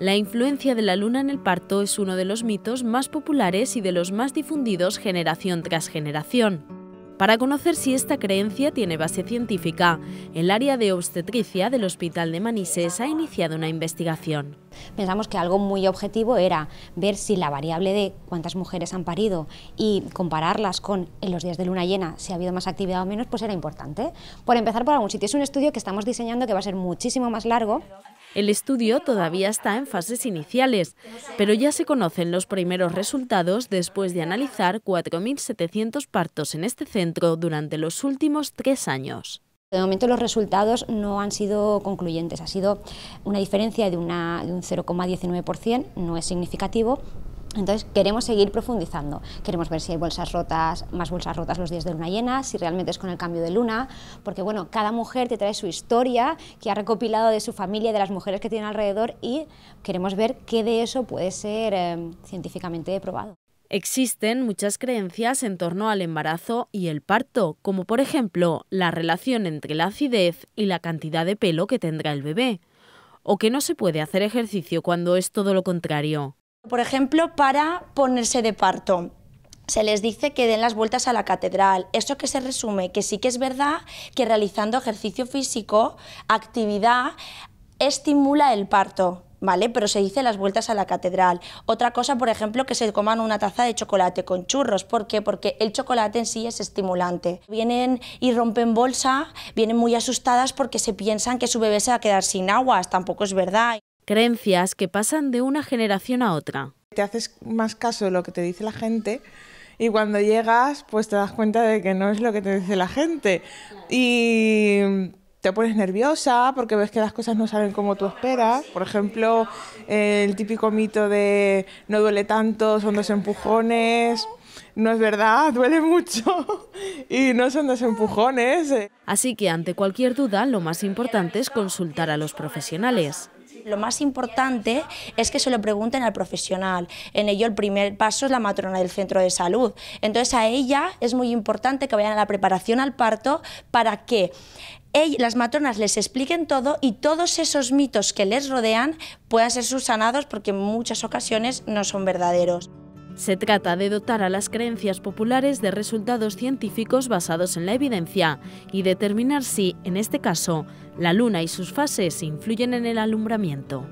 La influencia de la luna en el parto es uno de los mitos más populares y de los más difundidos generación tras generación. Para conocer si esta creencia tiene base científica, el área de obstetricia del Hospital de Manises ha iniciado una investigación. Pensamos que algo muy objetivo era ver si la variable de cuántas mujeres han parido y compararlas con en los días de luna llena, si ha habido más actividad o menos, pues era importante. Por empezar por algún sitio, es un estudio que estamos diseñando que va a ser muchísimo más largo. El estudio todavía está en fases iniciales, pero ya se conocen los primeros resultados después de analizar 4.700 partos en este centro durante los últimos tres años. De momento los resultados no han sido concluyentes, ha sido una diferencia de, de un 0,19%, no es significativo, entonces queremos seguir profundizando, queremos ver si hay bolsas rotas, más bolsas rotas los días de luna llena, si realmente es con el cambio de luna, porque bueno, cada mujer te trae su historia que ha recopilado de su familia, de las mujeres que tiene alrededor y queremos ver qué de eso puede ser eh, científicamente probado. Existen muchas creencias en torno al embarazo y el parto, como por ejemplo la relación entre la acidez y la cantidad de pelo que tendrá el bebé, o que no se puede hacer ejercicio cuando es todo lo contrario. Por ejemplo, para ponerse de parto. Se les dice que den las vueltas a la catedral. Eso que se resume, que sí que es verdad que realizando ejercicio físico, actividad, estimula el parto. ¿vale? Pero se dice las vueltas a la catedral. Otra cosa, por ejemplo, que se coman una taza de chocolate con churros. ¿Por qué? Porque el chocolate en sí es estimulante. Vienen y rompen bolsa, vienen muy asustadas porque se piensan que su bebé se va a quedar sin aguas, Tampoco es verdad. Creencias que pasan de una generación a otra. Te haces más caso de lo que te dice la gente y cuando llegas pues te das cuenta de que no es lo que te dice la gente y te pones nerviosa porque ves que las cosas no salen como tú esperas. Por ejemplo, el típico mito de no duele tanto, son dos empujones. No es verdad, duele mucho y no son dos empujones. Así que ante cualquier duda lo más importante es consultar a los profesionales lo más importante es que se lo pregunten al profesional. En ello el primer paso es la matrona del centro de salud. Entonces a ella es muy importante que vayan a la preparación al parto para que las matronas les expliquen todo y todos esos mitos que les rodean puedan ser subsanados porque en muchas ocasiones no son verdaderos. Se trata de dotar a las creencias populares de resultados científicos basados en la evidencia y determinar si, en este caso, la luna y sus fases influyen en el alumbramiento.